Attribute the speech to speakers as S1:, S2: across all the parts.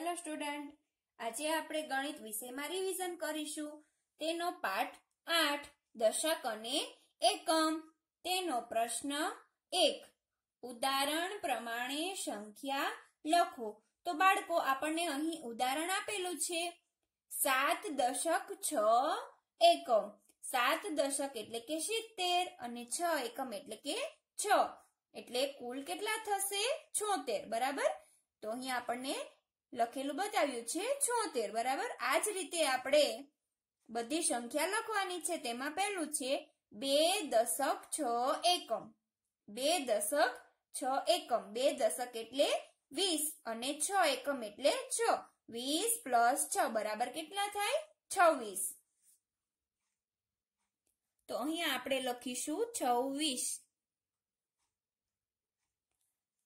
S1: hello student આજે આપણે ગણિત વિષયમાં રિવિઝન કરીશું તેનો પાઠ આઠ દશક અને એકમ તેનો પ્રશ્ન એક ઉદાહરણ પ્રમાણે સંખ્યા લખો તો બાળકો આપણને અહીં ઉદાહરણ આપેલું છે સાત દશક છ એકમ સાત દશક એટલે કે સિત્તેર અને છ એકમ એટલે કે છ એટલે કુલ કેટલા થશે છોતેર બરાબર તો અહીં આપણને લખેલું બતાવ્યું છે છોતેર બરાબર આ જ રીતે આપણે બધી સંખ્યા લખવાની છે તેમાં પહેલું છે બે દશક છ એકમ બે દશક છ એકમ બે દશક એટલે વીસ અને છ એકમ એટલે છ વીસ પ્લસ છ બરાબર કેટલા થાય છવ્વીસ તો અહીંયા આપણે લખીશું છવ્વીસ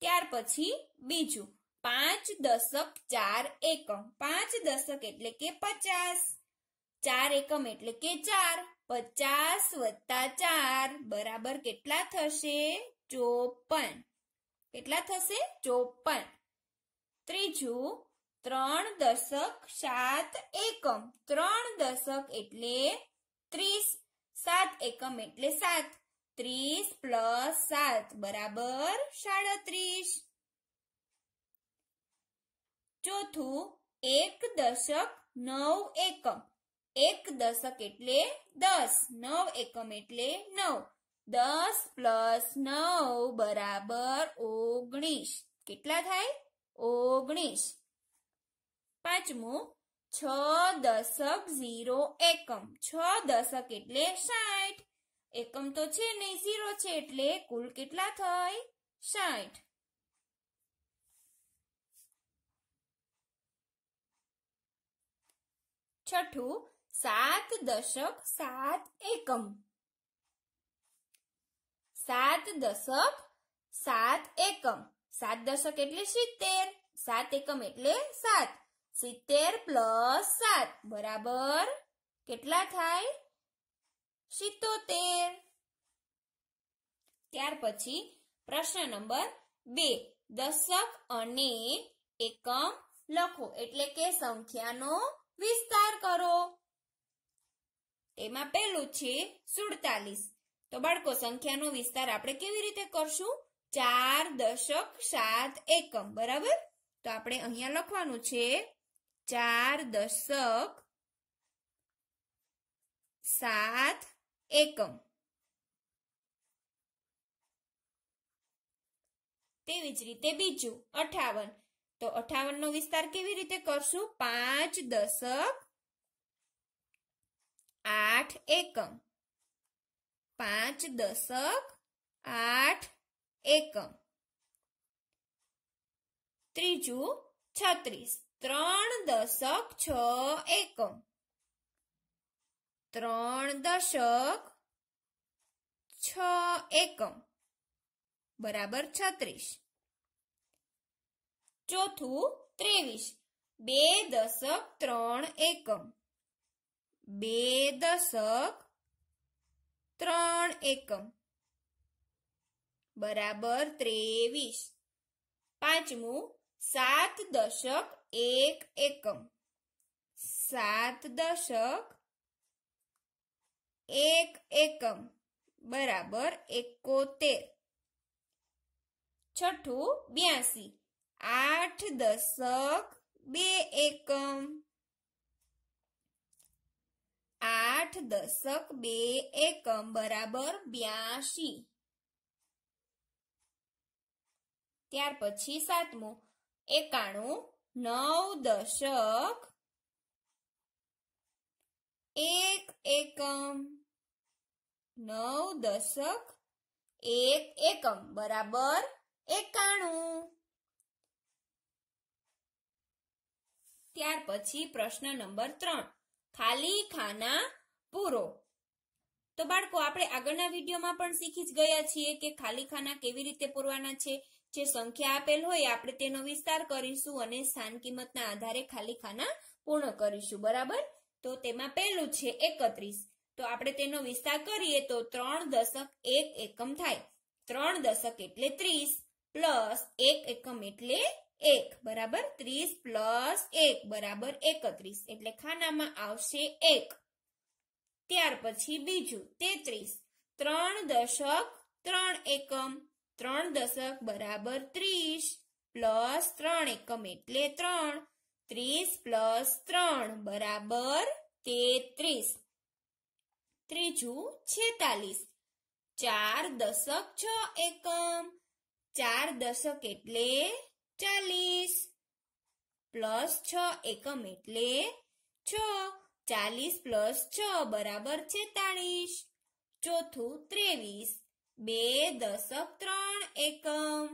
S1: ત્યાર પછી બીજું પાંચ દશક ચાર એકમ પાંચ દશક એટલે કે પચાસ ચાર એકમ એટલે કે ચાર પચાસ વત્તા ચાર બરાબર કેટલા થશે ચોપન કેટલા થશે ચોપન ત્રીજું ત્રણ દશક સાત એકમ ત્રણ દશક એટલે ત્રીસ સાત એકમ એટલે સાત ત્રીસ પ્લસ સાત બરાબર સાડત્રીસ ચોથું એક દશક નવ એકમ એક દશક એટલે દસ નવ એકમ એટલે નવ દસ પ્લસ નવ બરાબર ઓગણીસ કેટલા થાય ઓગણીસ પાંચમું છ દશક ઝીરો એકમ છ દશક એટલે સાઠ એકમ તો છે નહીં ઝીરો છે એટલે કુલ કેટલા થાય સાઠ છઠ્ઠું સાત દશક સાત એકમ સાત દશક સાત એકમ સાત દશક એટલે સિત્તેર સાત એકમ એટલે સાત સિત્તેર પ્લસ સાત બરાબર કેટલા થાય સિત્તોતેર ત્યાર પછી પ્રશ્ન નંબર બે દશક અને એકમ લખો એટલે કે સંખ્યાનો વિસ્તાર કરો તેમાં પહેલું છે સુડતાલીસ તો બાળકો સંખ્યાનો વિસ્તાર આપણે કેવી રીતે કરશું ચાર દશક સાત એકમ બરાબર તો આપણે અહીંયા લખવાનું છે ચાર દશક સાત એકમ તેવી જ રીતે બીજું અઠાવન તો અઠાવન નો વિસ્તાર કેવી રીતે કરશું પાંચ દશક આઠ એકમ પાંચ દશક આઠ એકમ ત્રીજું છત્રીસ ત્રણ દશક છ એકમ ત્રણ દશક છ એકમ બરાબર છત્રીસ चौथु तेवीस बे दशक त्र एकम बे दशक त्र एकम बराबर तेवीस पांचमु सात दशक एक एकम सात दशक एक एकम बराबर एकोतेर छठू ब्यासी આઠ દશક બે એકમ આઠ દશક બે એકમ બરાબર બ્યાસી ત્યાર પછી સાતમું એકાણું નવ દશક એક એકમ નવ દશક એક એકમ બરાબર એકાણું ત્યાર પછી પ્રશ્ન નંબર ત્રણ ખાલી ખાના પૂરો તો બાળકો આપણે આગળના વિડીયોમાં પણ શીખી જ ગયા છીએ કે ખાલી ખાના કેવી રીતે પૂરવાના છે જે સંખ્યા આપેલ હોય આપણે તેનો વિસ્તાર કરીશું અને સ્થાન કિંમતના આધારે ખાલી ખાના પૂર્ણ કરીશું બરાબર તો તેમાં પહેલું છે એકત્રીસ તો આપણે તેનો વિસ્તાર કરીએ તો ત્રણ દશક એક એકમ થાય ત્રણ દશક એટલે ત્રીસ પ્લસ એક એકમ એટલે એક બરાબર ત્રીસ પ્લસ એક બરાબર એકત્રીસ એટલે ખાનામાં આવશે એક ત્યાર પછી બીજું તેત્રીસ ત્રણ દશક ત્રણ એકમ ત્રણ દશક બરાબર ત્રીસ પ્લસ ત્રણ એકમ એટલે ત્રણ ત્રીસ પ્લસ ત્રણ બરાબર તેત્રીસ ત્રીજું છેતાલીસ ચાર દશક છ એકમ ચાર દશક એટલે ચાલીસ પ્લસ છ એકમ એટલે છ ચાલીસ પ્લસ છ બરાબર છેતાળીસ ચોથું ત્રેવીસ બે દશક ત્રણ એકમ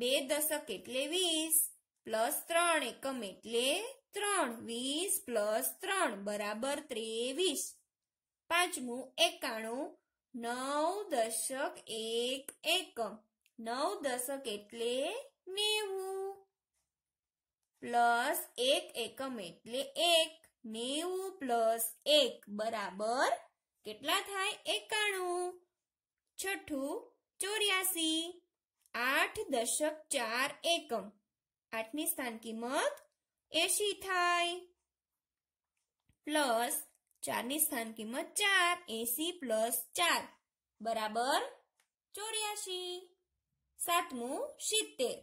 S1: બે દશક એટલે વીસ પ્લસ ત્રણ એકમ એટલે ત્રણ વીસ પ્લસ ત્રણ બરાબર ત્રેવીસ પાંચમું એકાણું નવ દશક એક એકમ નવ દશક એટલે નેવું પ્લસ એક એકમ એટલે એક નેવું પ્લસ એક બરાબર કેટલા થાય એકાણું છઠ્ઠું ચોર્યાસી આઠ દશક ચાર એકમ આઠની સ્થાન કિંમત એસી થાય પ્લસ ચારની સ્થાન કિંમત ચાર એસી પ્લસ ચાર બરાબર ચોર્યાસી સાતમું સિત્તેર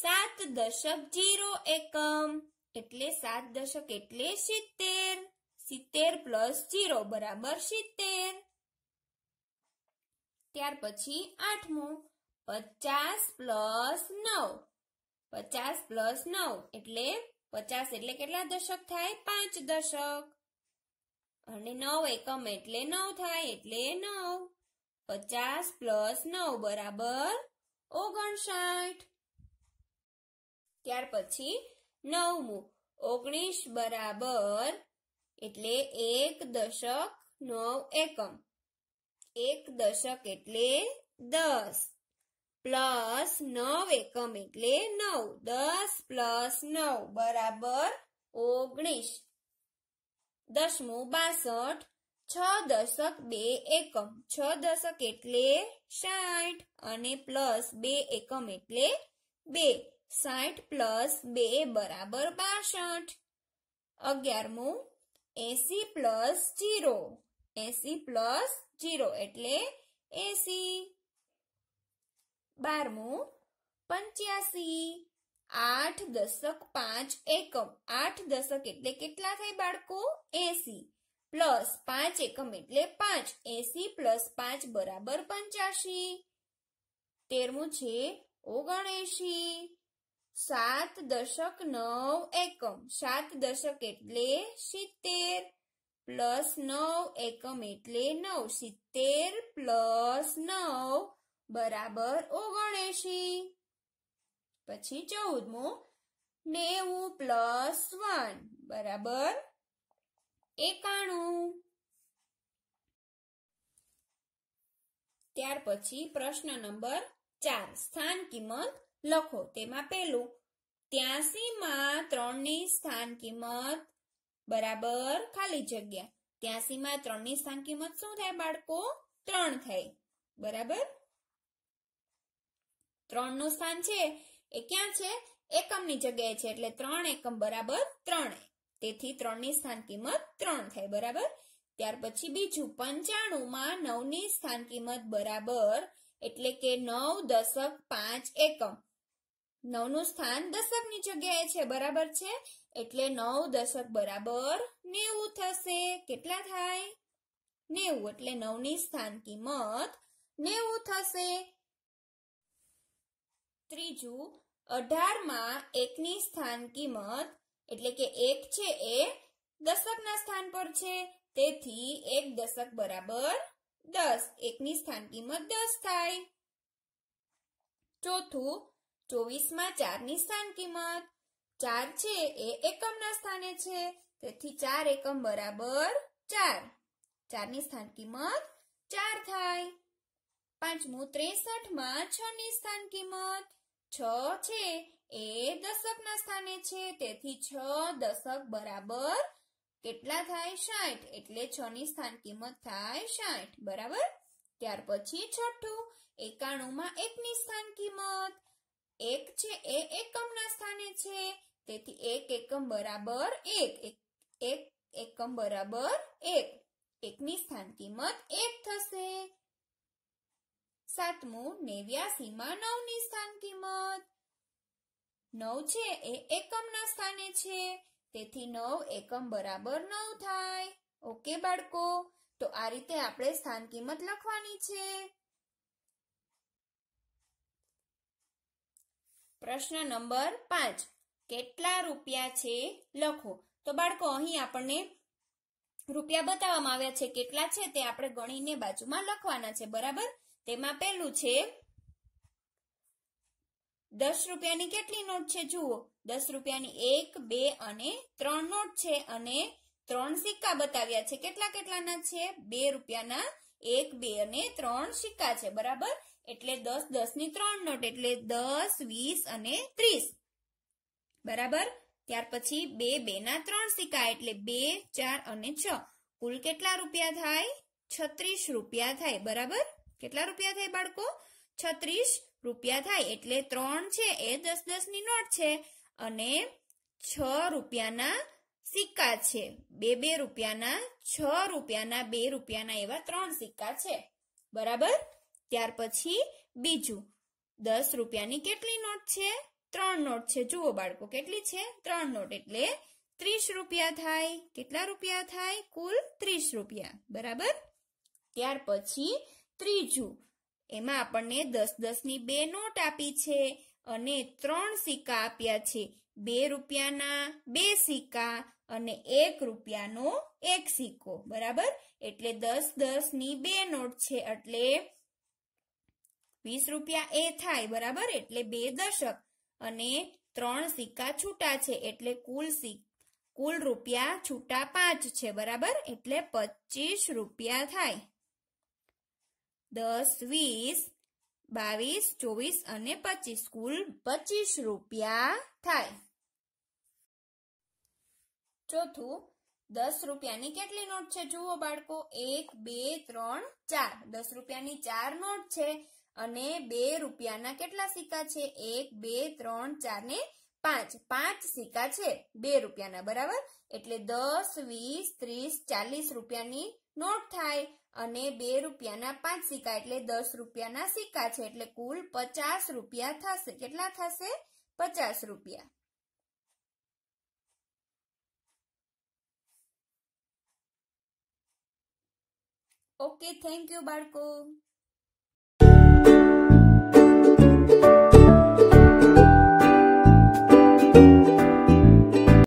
S1: સાત દશક જીરો એકમ એટલે સાત દશક એટલે સિત્તેર સિત્તેર પ્લસ જીરો બરાબર સિત્તેર ત્યાર પછી આઠમું પચાસ પ્લસ નવ પચાસ પ્લસ નવ એટલે પચાસ એટલે કેટલા દશક થાય પાંચ દશક અને નવ એકમ એટલે નવ થાય એટલે નવ પચાસ પ્લસ નવ બરાબર ઓગણસાઠ ત્યાર પછી નવમું ઓગણીસ બરાબર એટલે એક દશક નવ એકમ એક દશક એટલે દસ પ્લસ નવ એકમ એટલે નવ દસ પ્લસ નવ બરાબર ઓગણીસ દસમું બાસઠ છ દશક બે એકમ છ દશક એટલે સાઠ અને પ્લસ બે એકમ એટલે બે સાઠ પ્લસ બે બરાબર બાસઠ અગિયારમું AC plus zero AC plus zero એટલે એસી બારમું પંચ્યાસી આઠ દશક પાંચ એકમ આઠ દશક એટલે કેટલા થાય બાળકો એસી પ્લસ પાંચ એકમ એટલે પાંચ એસી પ્લસ પાંચ બરાબર પંચ્યાસી તેરમું છે ઓગણએસી સાત દશક નવ એકમ સાત દશક એટલે સિત્તેર પ્લસ નવ એકમ એટલે નવ સિત્તેર પ્લસ નવ બરાબર ઓગણએસી પછી ચૌદમું નેવું પ્લસ વન બરાબર એકાણું ત્યાર પછી પ્રશ્ન નંબર ચાર સ્થાન કિંમત લખો તેમાં પહેલું ત્યાસી માં ત્રણ ની સ્થાન કિંમત બરાબર ખાલી જગ્યા ત્યાસી માં ત્રણ ની સ્થાન કિંમત શું થાય બાળકો ત્રણ થાય બરાબર ત્રણ નું સ્થાન છે એ ક્યાં છે એકમ ની જગ્યાએ છે એટલે ત્રણ એકમ બરાબર ત્રણ તેથી ત્રણની સ્થાન કિંમત ત્રણ થાય બરાબર ત્યાર પછી બીજું પંચાણુંમાં નવની સ્થાન કિંમત બરાબર એટલે કે નવ દશક પાંચ એકમ નવનું સ્થાન દશકની જગ્યાએ છે બરાબર છે એટલે નવ દશક બરાબર નેવું થશે કેટલા થાય નેવું એટલે નવની સ્થાન કિંમત નેવું થશે ત્રીજું અઢારમાં એકની સ્થાન કિંમત એટલે કે એક છે એ દશકના સ્થાન પર છે તેથી એક દશક બરાબર દસ એકની સ્થાન કિંમત દસ થાય ચોથું ચોવીસમાં ચારની સ્થાન કિંમત ચાર છે એ એકમના સ્થાને છે તેથી ચાર એકમ બરાબર ચાર ચારની સ્થાન કિંમત ચાર થાય પાંચમું ત્રેસઠમાં છની સ્થાન કિંમત છ છે એ દશકના સ્થાને છે તેથી છ દશક બરાબર કેટલા થાય સાઠ એટલે છ ની સ્થાન કિંમત થાય સાઠ બરાબર ત્યાર પછી છઠ્ઠું એકાણું માં એક ની સ્થાન કિંમત એક છે એ એકમ ના સ્થાને છે તેથી એક એકમ બરાબર એક એક એકમ બરાબર એક એકની સ્થાન કિંમત એક થશે સાતમું નેવ્યાસીમાં નવની સ્થાન કિંમત નવ છે એ એકમના સ્થાને છે તેથી નવ એકમ બરાબર નવ થાય ઓકે બાળકો તો આ રીતે આપણે સ્થાન કિંમત લખવાની છે પ્રશ્ન નંબર પાંચ કેટલા રૂપિયા છે લખો તો બાળકો અહીં આપણને રૂપિયા બતાવવામાં આવ્યા છે કેટલા છે તે આપણે ગણીને બાજુમાં લખવાના છે બરાબર તેમાં પહેલું છે દસ રૂપિયાની કેટલી નોટ છે જુઓ દસ રૂપિયાની એક બે અને ત્રણ નોટ છે અને ત્રણ સિક્કા બતાવ્યા છે કેટલા કેટલાના છે બે રૂપિયાના એક બે અને ત્રણ સિક્કા છે બરાબર એટલે દસ દસ ની ત્રણ નોટ એટલે દસ વીસ અને ત્રીસ બરાબર ત્યાર પછી બે બે ના ત્રણ સિક્કા એટલે બે ચાર અને છ કુલ કેટલા રૂપિયા થાય છત્રીસ રૂપિયા થાય બરાબર કેટલા રૂપિયા થાય બાળકો છત્રીસ રૂપિયા થાય એટલે ત્રણ છે એ દસ દસ ની નોટ છે અને છ રૂપિયાના સિક્કા છે બે બે રૂપિયાના છ રૂપિયાના બે રૂપિયાના એવા ત્રણ સિક્કા છે બરાબર ત્યાર પછી બીજું દસ રૂપિયાની કેટલી નોટ છે ત્રણ નોટ છે જુઓ બાળકો કેટલી છે ત્રણ નોટ એટલે ત્રીસ રૂપિયા થાય કેટલા રૂપિયા થાય કુલ ત્રીસ રૂપિયા બરાબર ત્યાર પછી ત્રીજું એમાં આપણને દસ દસની બે નોટ આપી છે અને ત્રણ સિક્કા આપ્યા છે બે રૂપિયાના બે સિક્કા અને એક રૂપિયાનો એક સિક્કો બરાબર એટલે દસ દસની બે નોટ છે એટલે વીસ રૂપિયા એ થાય બરાબર એટલે બે દશક અને ત્રણ સિક્કા છૂટા છે એટલે કુલ સિક્કા કુલ રૂપિયા છૂટા પાંચ છે બરાબર એટલે પચીસ રૂપિયા થાય દસ વીસ બાવીસ ચોવીસ અને પચીસ કુલ પચીસ રૂપિયા થાય ચોથું દસ રૂપિયાની કેટલી નોટ છે જુઓ બાળકો એક બે ત્રણ ચાર દસ રૂપિયાની ચાર નોટ છે અને બે રૂપિયાના કેટલા સિક્કા છે એક બે ત્રણ ચાર ને પાંચ પાંચ સિક્કા છે બે રૂપિયાના બરાબર એટલે દસ વીસ ત્રીસ ચાલીસ રૂપિયાની નોટ થાય અને બે રૂપિયાના પાંચ સિક્કા એટલે દસ રૂપિયાના સિક્કા છે એટલે કુલ પચાસ રૂપિયા થશે કેટલા થશે પચાસ રૂપિયા ઓકે થેન્ક યુ બાળકો thank you